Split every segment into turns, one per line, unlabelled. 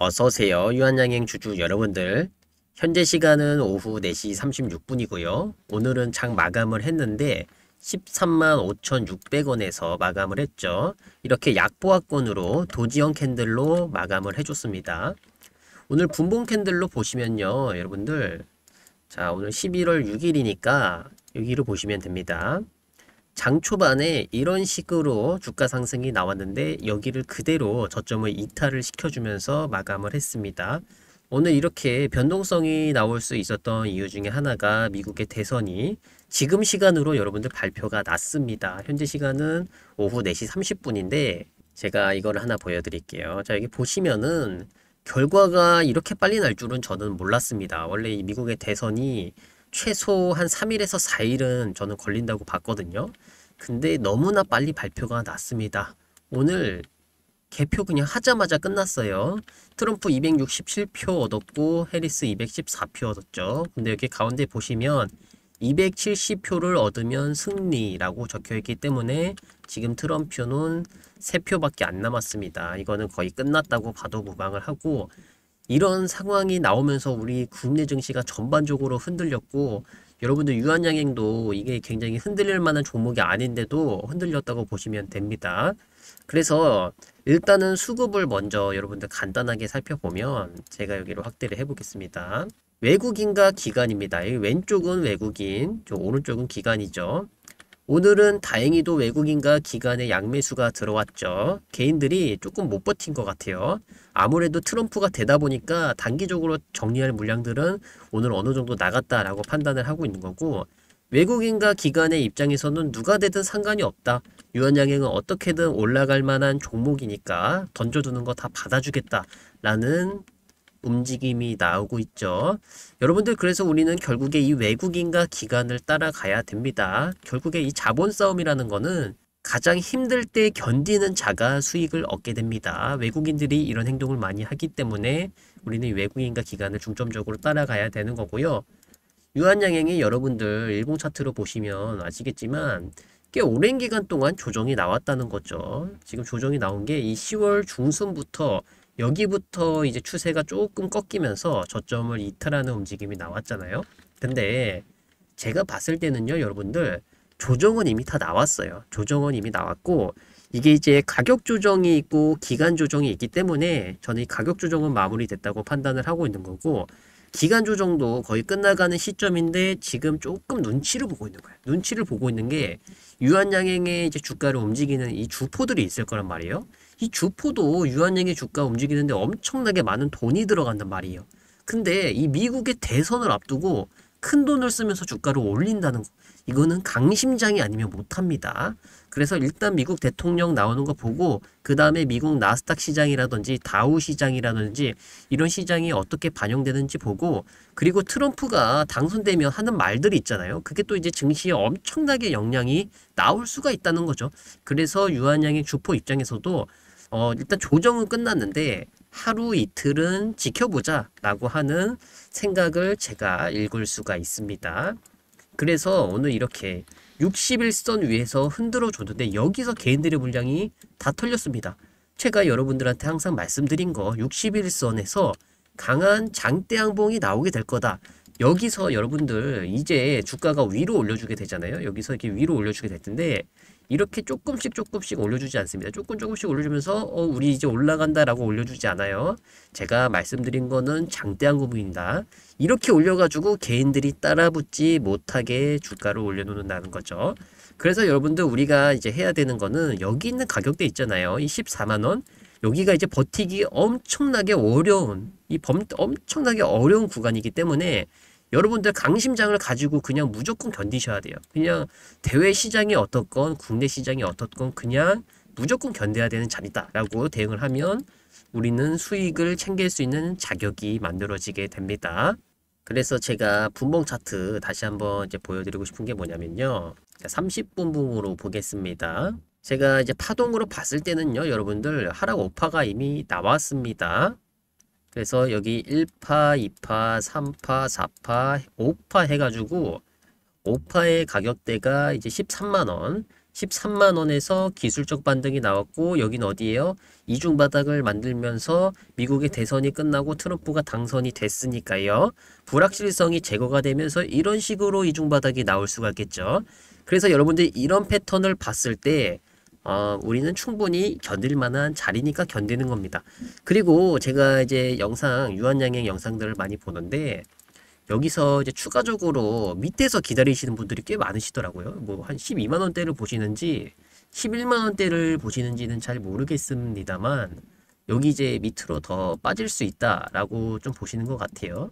어서오세요. 유한양행 주주 여러분들. 현재 시간은 오후 4시 36분이고요. 오늘은 장 마감을 했는데 13만 5,600원에서 마감을 했죠. 이렇게 약보합권으로 도지형 캔들로 마감을 해줬습니다. 오늘 분봉 캔들로 보시면요. 여러분들 자 오늘 11월 6일이니까 여기로 보시면 됩니다. 장 초반에 이런 식으로 주가 상승이 나왔는데 여기를 그대로 저점을 이탈을 시켜주면서 마감을 했습니다. 오늘 이렇게 변동성이 나올 수 있었던 이유 중에 하나가 미국의 대선이 지금 시간으로 여러분들 발표가 났습니다. 현재 시간은 오후 4시 30분인데 제가 이걸 하나 보여드릴게요. 자 여기 보시면은 결과가 이렇게 빨리 날 줄은 저는 몰랐습니다. 원래 이 미국의 대선이 최소 한 3일에서 4일은 저는 걸린다고 봤거든요. 근데 너무나 빨리 발표가 났습니다. 오늘 개표 그냥 하자마자 끝났어요. 트럼프 267표 얻었고 해리스 214표 얻었죠. 근데 여기 가운데 보시면 270표를 얻으면 승리라고 적혀있기 때문에 지금 트럼프는 3표밖에 안 남았습니다. 이거는 거의 끝났다고 봐도 무방을 하고 이런 상황이 나오면서 우리 국내 증시가 전반적으로 흔들렸고 여러분들 유한양행도 이게 굉장히 흔들릴 만한 종목이 아닌데도 흔들렸다고 보시면 됩니다. 그래서 일단은 수급을 먼저 여러분들 간단하게 살펴보면 제가 여기로 확대를 해보겠습니다. 외국인과 기관입니다. 왼쪽은 외국인, 오른쪽은 기관이죠. 오늘은 다행히도 외국인과 기관의 양매수가 들어왔죠. 개인들이 조금 못 버틴 것 같아요. 아무래도 트럼프가 되다 보니까 단기적으로 정리할 물량들은 오늘 어느 정도 나갔다라고 판단을 하고 있는 거고 외국인과 기관의 입장에서는 누가 되든 상관이 없다. 유한양행은 어떻게든 올라갈 만한 종목이니까 던져두는 거 다 받아주겠다라는 움직임이 나오고 있죠. 여러분들 그래서 우리는 결국에 이 외국인과 기관을 따라가야 됩니다. 결국에 이 자본 싸움이라는 거는 가장 힘들 때 견디는 자가 수익을 얻게 됩니다. 외국인들이 이런 행동을 많이 하기 때문에 우리는 외국인과 기관을 중점적으로 따라가야 되는 거고요. 유한양행이 여러분들 일봉 차트로 보시면 아시겠지만 꽤 오랜 기간 동안 조정이 나왔다는 거죠. 지금 조정이 나온 게 이 10월 중순부터 여기부터 이제 추세가 조금 꺾이면서 저점을 이탈하는 움직임이 나왔잖아요. 근데 제가 봤을 때는요, 여러분들 조정은 이미 다 나왔어요. 조정은 이미 나왔고 이게 이제 가격 조정이 있고 기간 조정이 있기 때문에 저는 이 가격 조정은 마무리됐다고 판단을 하고 있는 거고 기간 조정도 거의 끝나가는 시점인데 지금 조금 눈치를 보고 있는 거예요. 눈치를 보고 있는 게 유한양행의 이제 주가를 움직이는 이 주포들이 있을 거란 말이에요. 이 주포도 유한양행 주가 움직이는데 엄청나게 많은 돈이 들어간단 말이에요. 근데 이 미국의 대선을 앞두고 큰 돈을 쓰면서 주가를 올린다는 거. 이거는 강심장이 아니면 못합니다. 그래서 일단 미국 대통령 나오는 거 보고 그 다음에 미국 나스닥 시장이라든지 다우 시장이라든지 이런 시장이 어떻게 반영되는지 보고 그리고 트럼프가 당선되면 하는 말들이 있잖아요. 그게 또 이제 증시에 엄청나게 영향이 나올 수가 있다는 거죠. 그래서 유한양의 주포 입장에서도 어 일단 조정은 끝났는데 하루 이틀은 지켜보자 라고 하는 생각을 제가 읽을 수가 있습니다. 그래서 오늘 이렇게 61선 위에서 흔들어 줬는데 여기서 개인들의 물량이 다 털렸습니다. 제가 여러분들한테 항상 말씀드린 거 61선에서 강한 장대양봉이 나오게 될 거다. 여기서 여러분들 이제 주가가 위로 올려주게 되잖아요. 여기서 이렇게 위로 올려주게 될 텐데 이렇게 조금씩 조금씩 올려주지 않습니다. 조금 조금씩 올려주면서 어, 우리 이제 올라간다라고 올려주지 않아요. 제가 말씀드린 거는 장대한 구분입니다. 이렇게 올려가지고 개인들이 따라붙지 못하게 주가를 올려놓는다는 거죠. 그래서 여러분들 우리가 이제 해야 되는 거는 여기 있는 가격대 있잖아요. 이 14만원. 여기가 이제 버티기 엄청나게 어려운, 이 범, 엄청나게 어려운 구간이기 때문에 여러분들 강심장을 가지고 그냥 무조건 견디셔야 돼요. 그냥 대외 시장이 어떻건 국내 시장이 어떻건 그냥 무조건 견뎌야 되는 자리다라고 대응을 하면 우리는 수익을 챙길 수 있는 자격이 만들어지게 됩니다. 그래서 제가 분봉 차트 다시 한번 이제 보여드리고 싶은 게 뭐냐면요. 30분봉으로 그러니까 보겠습니다. 제가 이제 파동으로 봤을 때는요, 여러분들 하락 오파가 이미 나왔습니다. 그래서 여기 1파, 2파, 3파, 4파, 5파 해가지고 5파의 가격대가 이제 13만원 13만원에서 기술적 반등이 나왔고 여긴 어디예요? 이중바닥을 만들면서 미국의 대선이 끝나고 트럼프가 당선이 됐으니까요. 불확실성이 제거가 되면서 이런 식으로 이중바닥이 나올 수가 있겠죠. 그래서 여러분들이 이런 패턴을 봤을 때 어, 우리는 충분히 견딜 만한 자리니까 견디는 겁니다. 그리고 제가 이제 영상, 유한양행 영상들을 많이 보는데, 여기서 이제 추가적으로 밑에서 기다리시는 분들이 꽤 많으시더라고요. 뭐 한 12만원대를 보시는지, 11만원대를 보시는지는 잘 모르겠습니다만, 여기 이제 밑으로 더 빠질 수 있다라고 좀 보시는 것 같아요.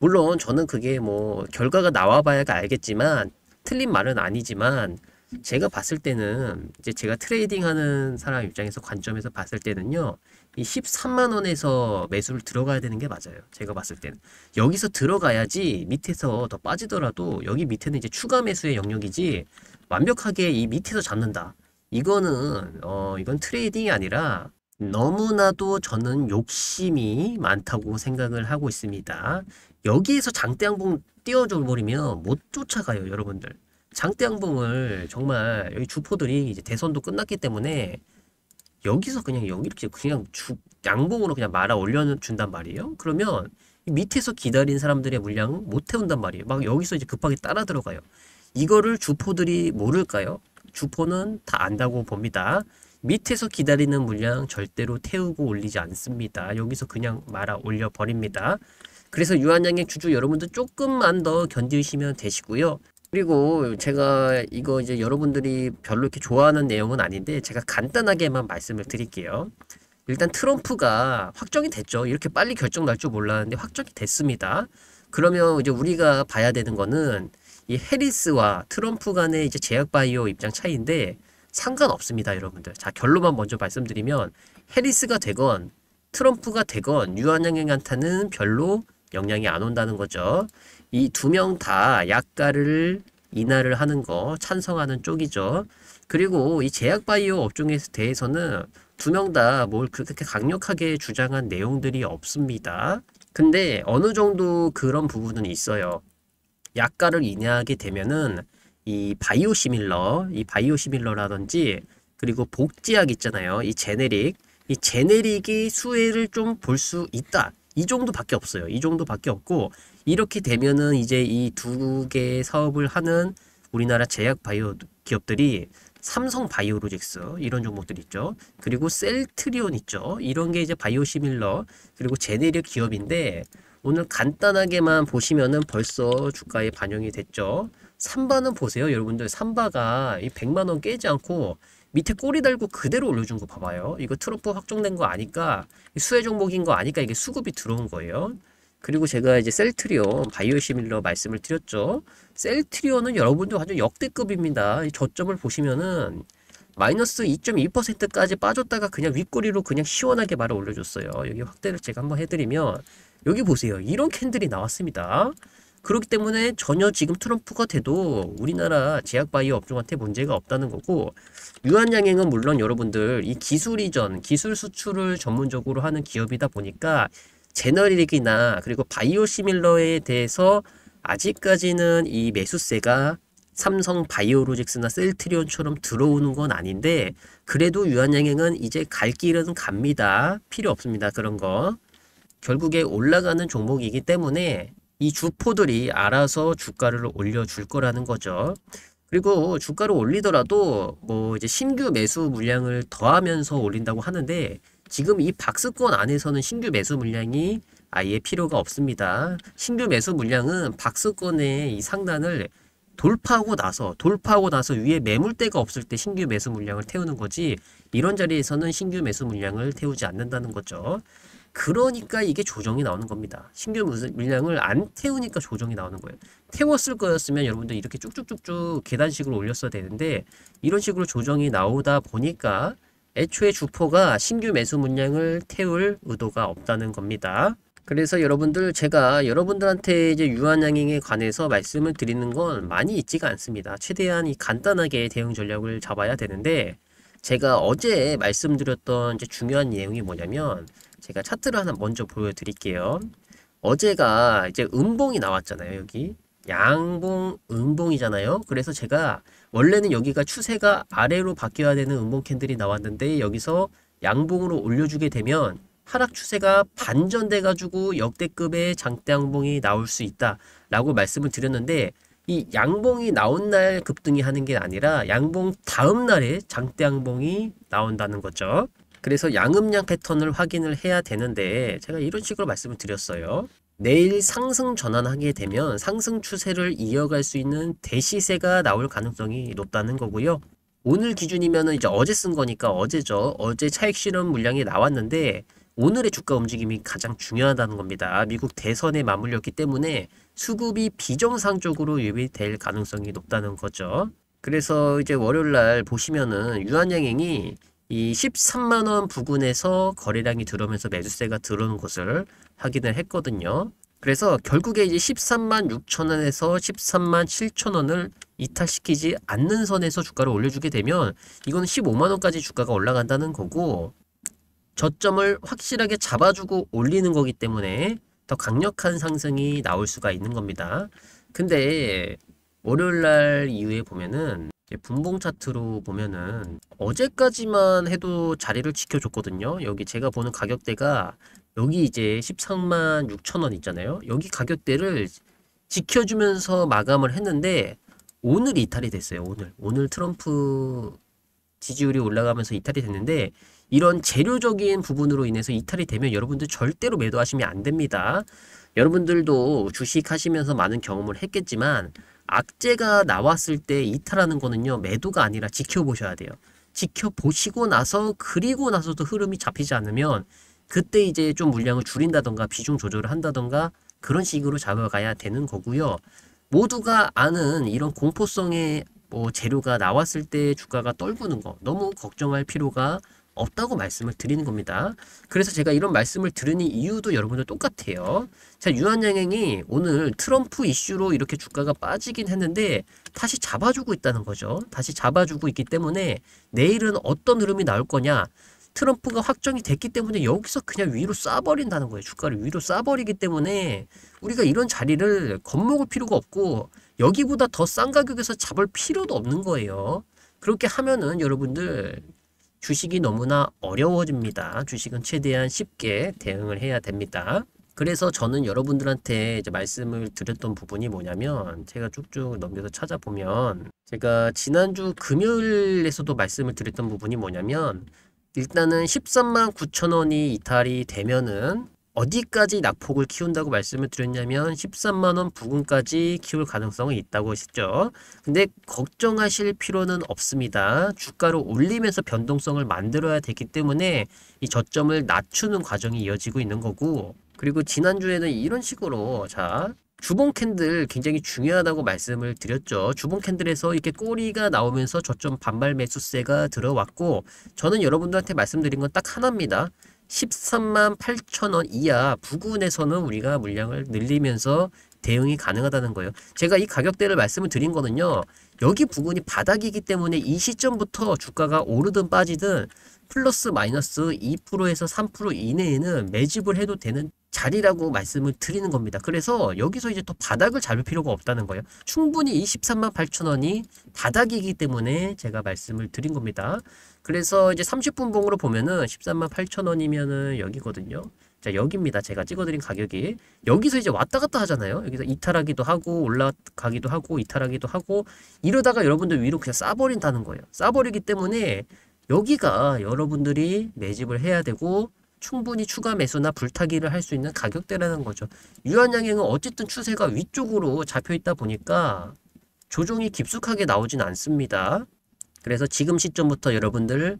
물론 저는 그게 뭐 결과가 나와봐야 알겠지만, 틀린 말은 아니지만, 제가 봤을 때는 이제 제가 트레이딩하는 사람 입장에서 관점에서 봤을 때는요. 이 13만 원에서 매수를 들어가야 되는 게 맞아요. 제가 봤을 때는 여기서 들어가야지 밑에서 더 빠지더라도 여기 밑에는 이제 추가 매수의 영역이지 완벽하게 이 밑에서 잡는다. 이거는 어 이건 트레이딩이 아니라 너무나도 저는 욕심이 많다고 생각을 하고 있습니다. 여기에서 장대 항봉 띄워줘 버리면 못 쫓아가요, 여러분들. 장대양봉을 정말 여기 주포들이 이제 대선도 끝났기 때문에 여기서 그냥 여기 이렇게 그냥 주, 양봉으로 그냥 말아 올려준단 말이에요. 그러면 밑에서 기다린 사람들의 물량 못 태운단 말이에요. 막 여기서 이제 급하게 따라 들어가요. 이거를 주포들이 모를까요? 주포는 다 안다고 봅니다. 밑에서 기다리는 물량 절대로 태우고 올리지 않습니다. 여기서 그냥 말아 올려버립니다. 그래서 유한양행 주주 여러분들 조금만 더 견디시면 되시고요. 그리고 제가 이거 이제 여러분들이 별로 이렇게 좋아하는 내용은 아닌데 제가 간단하게만 말씀을 드릴게요. 일단 트럼프가 확정이 됐죠. 이렇게 빨리 결정 날 줄 몰랐는데 확정이 됐습니다. 그러면 이제 우리가 봐야 되는 거는 이 해리스와 트럼프 간의 이제 제약 바이오 입장 차이인데 상관없습니다, 여러분들. 자, 결론만 먼저 말씀드리면 해리스가 되건 트럼프가 되건 유한양행한타는 별로 영향이 안 온다는 거죠. 이두명다 약가를 인하를 하는 거 찬성하는 쪽이죠. 그리고 이 제약바이오 업종에 대해서는 두 명 다 뭘 그렇게 강력하게 주장한 내용들이 없습니다. 근데 어느 정도 그런 부분은 있어요. 약가를 인하하게 되면은 이 바이오 시밀러, 이 바이오 시밀러라든지 그리고 복지약 있잖아요. 이 제네릭, 이 제네릭이 수혜를 좀 볼 수 있다. 이 정도밖에 없어요. 이 정도밖에 없고 이렇게 되면은 이제 이 두 개의 사업을 하는 우리나라 제약 바이오 기업들이 삼성 바이오로직스 이런 종목들 있죠. 그리고 셀트리온 있죠. 이런 게 이제 바이오시밀러 그리고 제네릭 기업인데 오늘 간단하게만 보시면은 벌써 주가에 반영이 됐죠. 삼바는 보세요. 여러분들 삼바가이 100만원 깨지 않고 밑에 꼬리 달고 그대로 올려준 거 봐봐요. 이거 트로프 확정된 거 아니까 수혜 종목인 거 아니까 이게 수급이 들어온 거예요. 그리고 제가 이제 셀트리온 바이오시밀러 말씀을 드렸죠. 셀트리온은 여러분도 완전 역대급입니다. 저점을 보시면은 마이너스 2.2%까지 빠졌다가 그냥 윗꼬리로 그냥 시원하게 말을 올려줬어요. 여기 확대를 제가 한번 해드리면 여기 보세요. 이런 캔들이 나왔습니다. 그렇기 때문에 전혀 지금 트럼프가 돼도 우리나라 제약바이오 업종한테 문제가 없다는 거고 유한양행은 물론 여러분들 이 기술 이전, 기술 수출을 전문적으로 하는 기업이다 보니까 제너릭이나 그리고 바이오시밀러에 대해서 아직까지는 이 매수세가 삼성 바이오로직스나 셀트리온처럼 들어오는 건 아닌데 그래도 유한양행은 이제 갈 길은 갑니다. 필요 없습니다. 그런 거. 결국에 올라가는 종목이기 때문에 이 주포들이 알아서 주가를 올려줄 거라는 거죠. 그리고 주가를 올리더라도 뭐 이제 신규 매수 물량을 더하면서 올린다고 하는데 지금 이 박스권 안에서는 신규 매수 물량이 아예 필요가 없습니다. 신규 매수 물량은 박스권의 이 상단을 돌파하고 나서 돌파하고 나서 위에 매물대가 없을 때 신규 매수 물량을 태우는 거지 이런 자리에서는 신규 매수 물량을 태우지 않는다는 거죠. 그러니까 이게 조정이 나오는 겁니다. 신규 물량을 안 태우니까 조정이 나오는 거예요. 태웠을 거였으면 여러분들 이렇게 쭉쭉쭉쭉 계단식으로 올렸어야 되는데 이런 식으로 조정이 나오다 보니까 애초에 주포가 신규 매수 물량을 태울 의도가 없다는 겁니다. 그래서 여러분들 제가 여러분들한테 이제 유한양행에 관해서 말씀을 드리는 건 많이 있지가 않습니다. 최대한 이 간단하게 대응 전략을 잡아야 되는데 제가 어제 말씀드렸던 이제 중요한 내용이 뭐냐면 제가 차트를 하나 먼저 보여드릴게요. 어제가 이제 음봉이 나왔잖아요. 여기 양봉 음봉이잖아요. 그래서 제가 원래는 여기가 추세가 아래로 바뀌어야 되는 음봉 캔들이 나왔는데 여기서 양봉으로 올려주게 되면 하락 추세가 반전돼 가지고 역대급의 장대양봉이 나올 수 있다 라고 말씀을 드렸는데 이 양봉이 나온 날 급등이 하는 게 아니라 양봉 다음 날에 장대양봉이 나온다는 거죠 그래서 양음양 패턴을 확인을 해야 되는데 제가 이런 식으로 말씀을 드렸어요 내일 상승 전환하게 되면 상승 추세를 이어갈 수 있는 대시세가 나올 가능성이 높다는 거고요. 오늘 기준이면 이제 어제 쓴 거니까 어제죠. 어제 차익 실험 물량이 나왔는데 오늘의 주가 움직임이 가장 중요하다는 겁니다. 미국 대선에 맞물렸기 때문에 수급이 비정상적으로 유입될 가능성이 높다는 거죠. 그래서 이제 월요일 날 보시면은 유한양행이 이 13만원 부근에서 거래량이 들어오면서 매수세가 들어오는 것을 확인을 했거든요. 그래서 결국에 이제 13만 6천 원에서 13만 7천 원을 이탈시키지 않는 선에서 주가를 올려주게 되면 이건 15만 원까지 주가가 올라간다는 거고 저점을 확실하게 잡아주고 올리는 거기 때문에 더 강력한 상승이 나올 수가 있는 겁니다. 근데 월요일날 이후에 보면은 분봉 차트로 보면은 어제까지만 해도 자리를 지켜줬거든요. 여기 제가 보는 가격대가 여기 이제 13만 6천 원 있잖아요. 여기 가격대를 지켜주면서 마감을 했는데 오늘 이탈이 됐어요. 오늘 오늘 트럼프 지지율이 올라가면서 이탈이 됐는데 이런 재료적인 부분으로 인해서 이탈이 되면 여러분들 절대로 매도하시면 안 됩니다. 여러분들도 주식 하시면서 많은 경험을 했겠지만 악재가 나왔을 때 이탈하는 거는요 매도가 아니라 지켜보셔야 돼요. 지켜보시고 나서 그리고 나서도 흐름이 잡히지 않으면 그때 이제 좀 물량을 줄인다던가 비중 조절을 한다던가 그런 식으로 잡아가야 되는 거고요. 모두가 아는 이런 공포성의 뭐 재료가 나왔을 때 주가가 떨구는 거 너무 걱정할 필요가 없다고 말씀을 드리는 겁니다. 그래서 제가 이런 말씀을 드리는 이유도 여러분들 똑같아요. 자, 유한양행이 오늘 트럼프 이슈로 이렇게 주가가 빠지긴 했는데 다시 잡아주고 있다는 거죠. 다시 잡아주고 있기 때문에 내일은 어떤 흐름이 나올 거냐. 트럼프가 확정이 됐기 때문에 여기서 그냥 위로 쏴버린다는 거예요. 주가를 위로 쏴버리기 때문에 우리가 이런 자리를 겁먹을 필요가 없고 여기보다 더 싼 가격에서 잡을 필요도 없는 거예요. 그렇게 하면은 여러분들 주식이 너무나 어려워집니다. 주식은 최대한 쉽게 대응을 해야 됩니다. 그래서 저는 여러분들한테 이제 말씀을 드렸던 부분이 뭐냐면 제가 쭉쭉 넘겨서 찾아보면 제가 지난주 금요일에서도 말씀을 드렸던 부분이 뭐냐면 일단은 13만 9천원이 이탈이 되면은 어디까지 낙폭을 키운다고 말씀을 드렸냐면 13만원 부근까지 키울 가능성이 있다고 했죠. 근데 걱정하실 필요는 없습니다. 주가를 올리면서 변동성을 만들어야 되기 때문에 이 저점을 낮추는 과정이 이어지고 있는 거고 그리고 지난주에는 이런 식으로 자 주봉 캔들 굉장히 중요하다고 말씀을 드렸죠. 주봉 캔들에서 이렇게 꼬리가 나오면서 저점 반발 매수세가 들어왔고 저는 여러분들한테 말씀드린 건 딱 하나입니다. 13만 8천원 이하 부근에서는 우리가 물량을 늘리면서 대응이 가능하다는 거예요. 제가 이 가격대를 말씀을 드린 거는요. 여기 부근이 바닥이기 때문에 이 시점부터 주가가 오르든 빠지든 플러스 마이너스 2%에서 3% 이내에는 매집을 해도 되는 자리라고 말씀을 드리는 겁니다. 그래서 여기서 이제 또 바닥을 잡을 필요가 없다는 거예요. 충분히 23만 8천 원이 바닥이기 때문에 제가 말씀을 드린 겁니다. 그래서 이제 30분 봉으로 보면은 13만 8천 원이면은 여기거든요. 자 여기입니다. 제가 찍어드린 가격이 여기서 이제 왔다 갔다 하잖아요. 여기서 이탈하기도 하고 올라가기도 하고 이탈하기도 하고 이러다가 여러분들 위로 그냥 싸버린다는 거예요. 싸버리기 때문에 여기가 여러분들이 매집을 해야 되고 충분히 추가 매수나 불타기를 할 수 있는 가격대라는 거죠. 유한양행은 어쨌든 추세가 위쪽으로 잡혀있다 보니까 조정이 깊숙하게 나오진 않습니다. 그래서 지금 시점부터 여러분들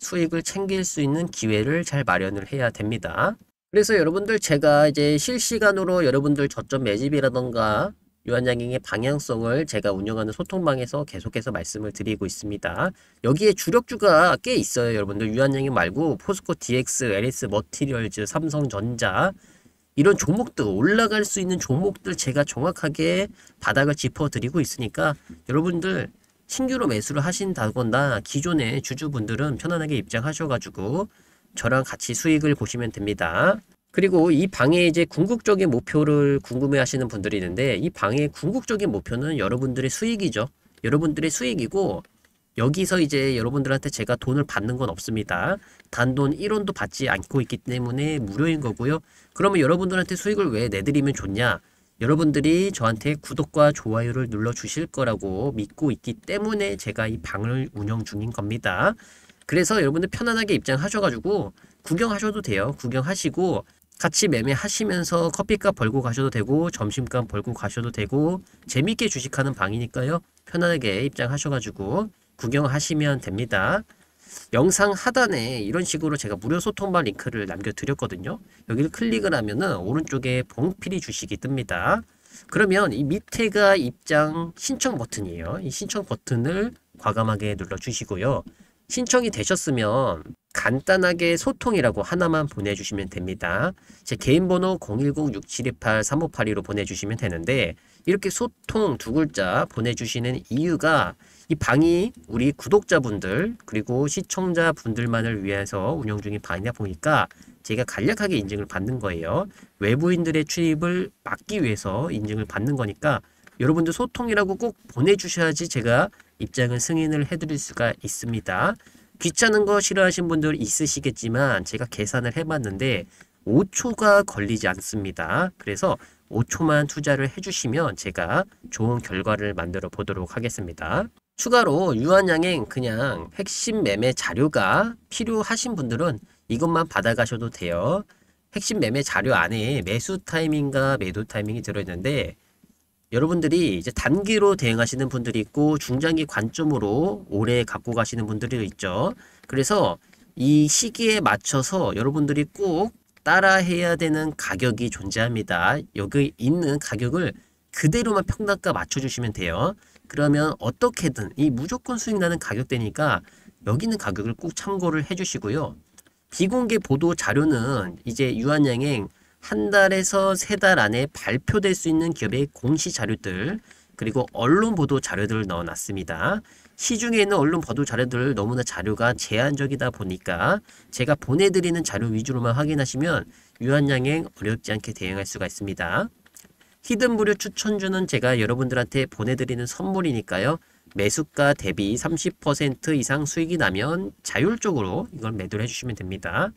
수익을 챙길 수 있는 기회를 잘 마련을 해야 됩니다. 그래서 여러분들 제가 이제 실시간으로 여러분들 저점 매집이라던가 유한양행의 방향성을 제가 운영하는 소통방에서 계속해서 말씀을 드리고 있습니다. 여기에 주력주가 꽤 있어요. 여러분들 유한양행 말고 포스코 DX, LS 머티리얼즈, 삼성전자 이런 종목들 올라갈 수 있는 종목들 제가 정확하게 바닥을 짚어드리고 있으니까 여러분들 신규로 매수를 하신다거나 기존의 주주분들은 편안하게 입장하셔가지고 저랑 같이 수익을 보시면 됩니다. 그리고 이 방의 이제 궁극적인 목표를 궁금해 하시는 분들이 있는데 이 방의 궁극적인 목표는 여러분들의 수익이죠. 여러분들의 수익이고 여기서 이제 여러분들한테 제가 돈을 받는 건 없습니다. 단돈 1원도 받지 않고 있기 때문에 무료인 거고요. 그러면 여러분들한테 수익을 왜 내드리면 좋냐? 여러분들이 저한테 구독과 좋아요를 눌러주실 거라고 믿고 있기 때문에 제가 이 방을 운영 중인 겁니다. 그래서 여러분들 편안하게 입장하셔가지고 구경하셔도 돼요. 구경하시고 같이 매매하시면서 커피값 벌고 가셔도 되고 점심값 벌고 가셔도 되고 재밌게 주식하는 방이니까요. 편안하게 입장하셔가지고 구경하시면 됩니다. 영상 하단에 이런 식으로 제가 무료 소통방 링크를 남겨드렸거든요. 여기를 클릭을 하면은 오른쪽에 봉필이 주식이 뜹니다. 그러면 이 밑에가 입장 신청 버튼이에요. 이 신청 버튼을 과감하게 눌러주시고요. 신청이 되셨으면 간단하게 소통이라고 하나만 보내주시면 됩니다. 제 개인 번호 010-6728-3582로 보내주시면 되는데 이렇게 소통 두 글자 보내주시는 이유가 이 방이 우리 구독자분들 그리고 시청자분들만을 위해서 운영 중인 방이다 보니까 제가 간략하게 인증을 받는 거예요. 외부인들의 출입을 막기 위해서 인증을 받는 거니까 여러분들 소통이라고 꼭 보내주셔야지 제가 입장을 승인을 해드릴 수가 있습니다. 귀찮은 거 싫어하신 분들 있으시겠지만 제가 계산을 해봤는데 5초가 걸리지 않습니다. 그래서 5초만 투자를 해주시면 제가 좋은 결과를 만들어 보도록 하겠습니다. 추가로 유한양행 그냥 핵심 매매 자료가 필요하신 분들은 이것만 받아가셔도 돼요. 핵심 매매 자료 안에 매수 타이밍과 매도 타이밍이 들어있는데 여러분들이 이제 단기로 대응하시는 분들이 있고 중장기 관점으로 오래 갖고 가시는 분들이 있죠. 그래서 이 시기에 맞춰서 여러분들이 꼭 따라해야 되는 가격이 존재합니다. 여기 있는 가격을 그대로만 평단가 맞춰주시면 돼요. 그러면 어떻게든 이 무조건 수익 나는 가격대니까 여기 있는 가격을 꼭 참고를 해주시고요. 비공개 보도 자료는 이제 유한양행 한 달에서 세 달 안에 발표될 수 있는 기업의 공시 자료들 그리고 언론 보도 자료들을 넣어놨습니다. 시중에 있는 언론 보도 자료들 너무나 자료가 제한적이다 보니까 제가 보내드리는 자료 위주로만 확인하시면 유한양행 어렵지 않게 대응할 수가 있습니다. 히든 무료 추천주는 제가 여러분들한테 보내드리는 선물이니까요. 매수가 대비 30% 이상 수익이 나면 자율적으로 이걸 매도를 해주시면 됩니다.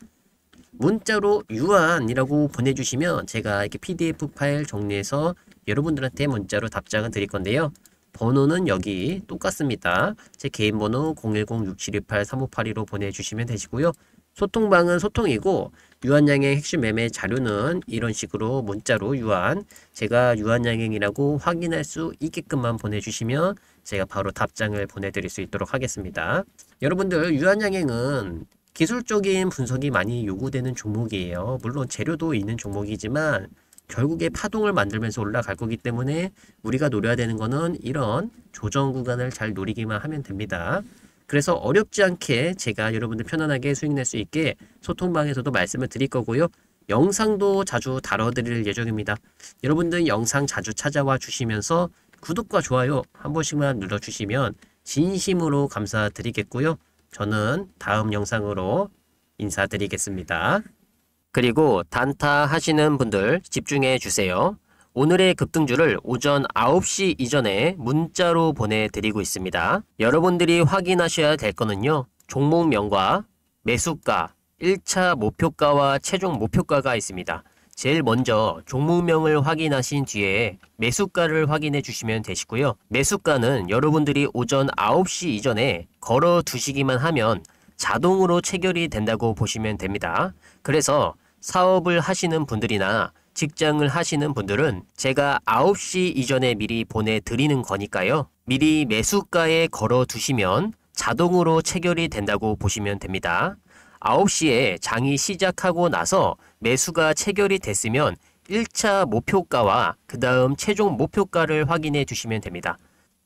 문자로 유한이라고 보내주시면 제가 이렇게 PDF 파일 정리해서 여러분들한테 문자로 답장을 드릴 건데요. 번호는 여기 똑같습니다. 제 개인 번호 010-6728-3582로 보내주시면 되시고요. 소통방은 소통이고 유한양행 핵심 매매 자료는 이런 식으로 문자로 유한 제가 유한양행이라고 확인할 수 있게끔만 보내주시면 제가 바로 답장을 보내드릴 수 있도록 하겠습니다. 여러분들 유한양행은 기술적인 분석이 많이 요구되는 종목이에요. 물론 재료도 있는 종목이지만 결국에 파동을 만들면서 올라갈 거기 때문에 우리가 노려야 되는 거는 이런 조정 구간을 잘 노리기만 하면 됩니다. 그래서 어렵지 않게 제가 여러분들 편안하게 수익 낼 수 있게 소통방에서도 말씀을 드릴 거고요. 영상도 자주 다뤄드릴 예정입니다. 여러분들 영상 자주 찾아와 주시면서 구독과 좋아요 한 번씩만 눌러주시면 진심으로 감사드리겠고요. 저는 다음 영상으로 인사드리겠습니다. 그리고 단타 하시는 분들 집중해 주세요. 오늘의 급등주를 오전 9시 이전에 문자로 보내드리고 있습니다. 여러분들이 확인하셔야 될 거는요. 종목명과 매수가, 1차 목표가와 최종 목표가가 있습니다. 제일 먼저 종목명을 확인하신 뒤에 매수가를 확인해 주시면 되시고요. 매수가는 여러분들이 오전 9시 이전에 걸어 두시기만 하면 자동으로 체결이 된다고 보시면 됩니다. 그래서 사업을 하시는 분들이나 직장을 하시는 분들은 제가 9시 이전에 미리 보내드리는 거니까요. 미리 매수가에 걸어 두시면 자동으로 체결이 된다고 보시면 됩니다. 9시에 장이 시작하고 나서 매수가 체결이 됐으면 1차 목표가와 그 다음 최종 목표가를 확인해 주시면 됩니다.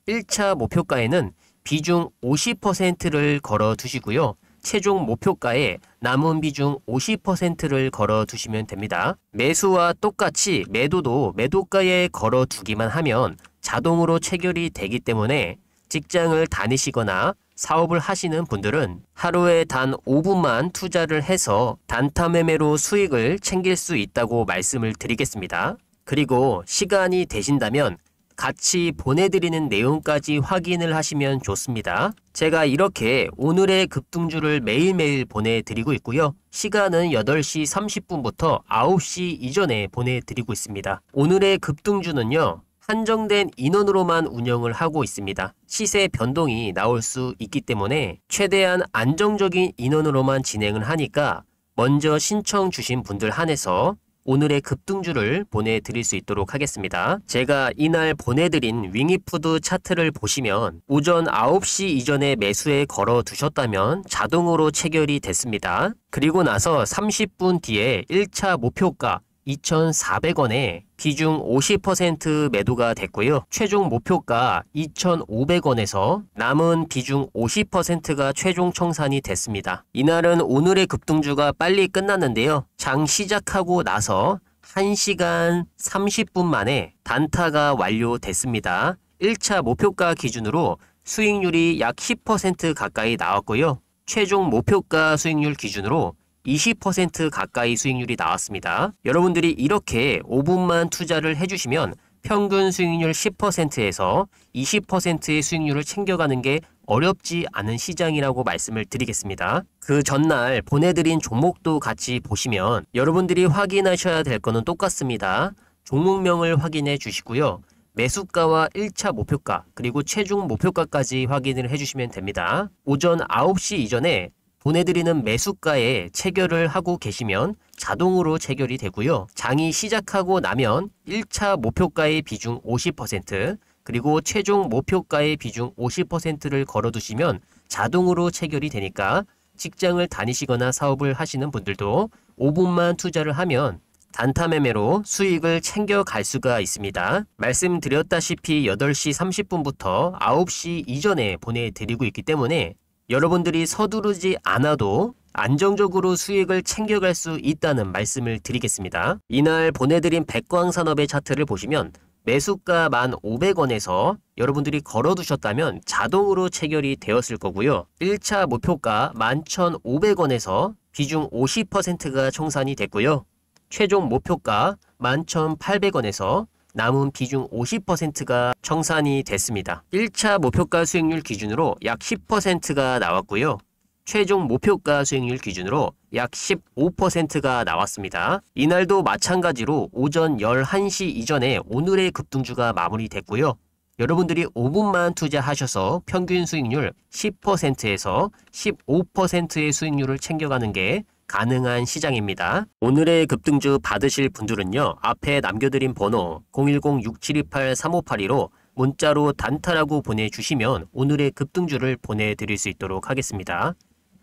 1차 목표가에는 비중 50%를 걸어 두시고요. 최종 목표가에 남은 비중 50%를 걸어 두시면 됩니다. 매수와 똑같이 매도도 매도가에 걸어 두기만 하면 자동으로 체결이 되기 때문에 직장을 다니시거나 사업을 하시는 분들은 하루에 단 5분만 투자를 해서 단타 매매로 수익을 챙길 수 있다고 말씀을 드리겠습니다. 그리고 시간이 되신다면 같이 보내드리는 내용까지 확인을 하시면 좋습니다. 제가 이렇게 오늘의 급등주를 매일매일 보내드리고 있고요. 시간은 8시 30분부터 9시 이전에 보내드리고 있습니다. 오늘의 급등주는요. 한정된 인원으로만 운영을 하고 있습니다. 시세 변동이 나올 수 있기 때문에 최대한 안정적인 인원으로만 진행을 하니까 먼저 신청 주신 분들 한해서 오늘의 급등주를 보내드릴 수 있도록 하겠습니다. 제가 이날 보내드린 윙이푸드 차트를 보시면 오전 9시 이전에 매수에 걸어두셨다면 자동으로 체결이 됐습니다. 그리고 나서 30분 뒤에 1차 목표가 2,400원에 비중 50% 매도가 됐고요. 최종 목표가 2,500원에서 남은 비중 50%가 최종 청산이 됐습니다. 이날은 오늘의 급등주가 빨리 끝났는데요. 장 시작하고 나서 1시간 30분 만에 단타가 완료됐습니다. 1차 목표가 기준으로 수익률이 약 10% 가까이 나왔고요. 최종 목표가 수익률 기준으로 20% 가까이 수익률이 나왔습니다. 여러분들이 이렇게 5분만 투자를 해주시면 평균 수익률 10%에서 20%의 수익률을 챙겨가는 게 어렵지 않은 시장이라고 말씀을 드리겠습니다. 그 전날 보내드린 종목도 같이 보시면 여러분들이 확인하셔야 될 거는 똑같습니다. 종목명을 확인해 주시고요. 매수가와 1차 목표가 그리고 최종 목표가까지 확인을 해주시면 됩니다. 오전 9시 이전에 보내드리는 매수가에 체결을 하고 계시면 자동으로 체결이 되고요. 장이 시작하고 나면 1차 목표가의 비중 50% 그리고 최종 목표가의 비중 50%를 걸어두시면 자동으로 체결이 되니까 직장을 다니시거나 사업을 하시는 분들도 5분만 투자를 하면 단타 매매로 수익을 챙겨갈 수가 있습니다. 말씀드렸다시피 8시 30분부터 9시 이전에 보내드리고 있기 때문에 여러분들이 서두르지 않아도 안정적으로 수익을 챙겨갈 수 있다는 말씀을 드리겠습니다. 이날 보내드린 백광산업의 차트를 보시면 매수가 1,500원에서 여러분들이 걸어두셨다면 자동으로 체결이 되었을 거고요. 1차 목표가 11,500원에서 비중 50%가 청산이 됐고요. 최종 목표가 11,800원에서 남은 비중 50%가 청산이 됐습니다. 1차 목표가 수익률 기준으로 약 10%가 나왔고요. 최종 목표가 수익률 기준으로 약 15%가 나왔습니다. 이날도 마찬가지로 오전 11시 이전에 오늘의 급등주가 마무리됐고요. 여러분들이 5분만 투자하셔서 평균 수익률 10%에서 15%의 수익률을 챙겨가는 게 가능한 시장입니다. 오늘의 급등주 받으실 분들은요. 앞에 남겨드린 번호 010-6728-3582로 문자로 단타라고 보내주시면 오늘의 급등주를 보내드릴 수 있도록 하겠습니다.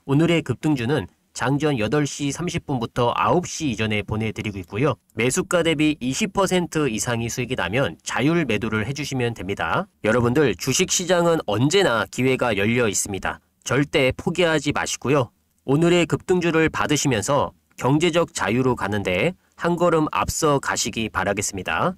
오늘의 급등주는 장전 8시 30분부터 9시 이전에 보내드리고 있고요. 매수가 대비 20% 이상이 수익이 나면 자율 매도를 해주시면 됩니다. 여러분들 주식시장은 언제나 기회가 열려 있습니다. 절대 포기하지 마시고요. 오늘의 급등주를 받으시면서 경제적 자유로 가는데 한 걸음 앞서 가시기 바라겠습니다.